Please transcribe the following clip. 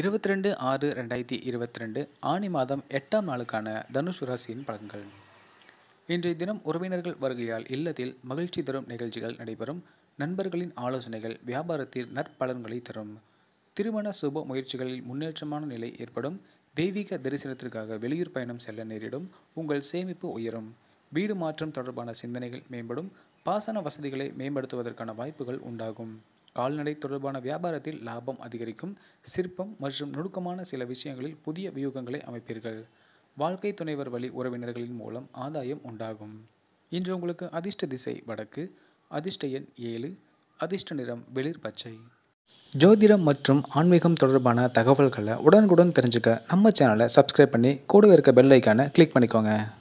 இருபத்தி ரெண்டு ஆறு ரெண்டாயிரத்தி இருபத்தி ரெண்டு ஆணி மாதம் எட்டாம் நாளுக்கான தனுஷ் ராசியின் பலன்கள் இன்றைய தினம் உறவினர்கள் வருகையால் இல்லத்தில் மகிழ்ச்சி தரும் நிகழ்ச்சிகள் நடைபெறும் நண்பர்களின் ஆலோசனைகள் வியாபாரத்தில் நற்பலன்களை தரும் திருமண சுப முயற்சிகளில் முன்னேற்றமான நிலை ஏற்படும் தெய்வீக தரிசனத்திற்காக வெளியூர் பயணம் செல்ல நேரிடும் உங்கள் சேமிப்பு உயரும் வீடு மாற்றம் தொடர்பான சிந்தனைகள் மேம்படும் பாசன வசதிகளை மேம்படுத்துவதற்கான வாய்ப்புகள் உண்டாகும் கால்நடை தொடர்பான வியாபாரத்தில் லாபம் அதிகரிக்கும் சிற்பம் மற்றும் நுணுக்கமான சில விஷயங்களில் புதிய வியூகங்களை அமைப்பீர்கள் வாழ்க்கை துணைவர் வழி உறவினர்களின் மூலம் ஆதாயம் உண்டாகும் இன்று உங்களுக்கு அதிர்ஷ்ட திசை வடக்கு அதிர்ஷ்ட எண் ஏழு அதிர்ஷ்ட நிறம் வெளிர் பச்சை ஜோதிடம் மற்றும் ஆன்மீகம் தொடர்பான தகவல்களை உடனுக்குடன் தெரிஞ்சுக்க நம்ம சேனலை சப்ஸ்கிரைப் பண்ணி கூடவே இருக்க பெல் ஐக்கானை கிளிக் பண்ணிக்கோங்க